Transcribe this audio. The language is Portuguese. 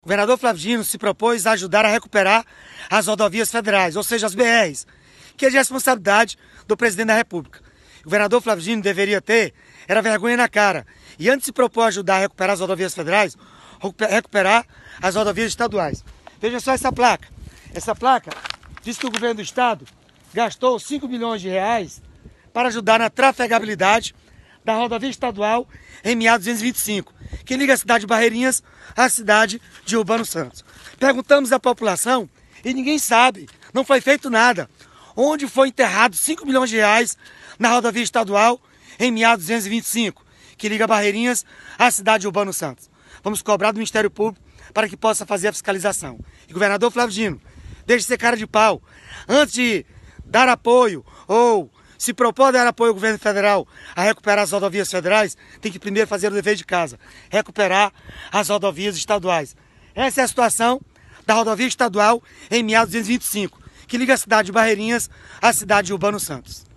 O governador Flávio Gino se propôs a ajudar a recuperar as rodovias federais, ou seja, as BRs, que é de responsabilidade do presidente da República. O governador Flávio Gino deveria ter era vergonha na cara. E antes de se propor ajudar a recuperar as rodovias federais, recuperar as rodovias estaduais. Veja só essa placa. Essa placa diz que o governo do estado gastou 5 milhões de reais para ajudar na trafegabilidade da rodovia estadual MA-225, que liga a cidade de Barreirinhas à cidade de Urbano Santos. Perguntamos à população e ninguém sabe, não foi feito nada. Onde foi enterrado 5 milhões de reais na rodovia estadual MA-225, que liga Barreirinhas à cidade de Urbano Santos. Vamos cobrar do Ministério Público para que possa fazer a fiscalização. E governador Flávio Dino, deixe ser cara de pau. Antes de dar apoio ou se propor dar apoio ao governo federal a recuperar as rodovias federais, tem que primeiro fazer o dever de casa, recuperar as rodovias estaduais. Essa é a situação da rodovia estadual em 225, que liga a cidade de Barreirinhas à cidade de Urbano Santos.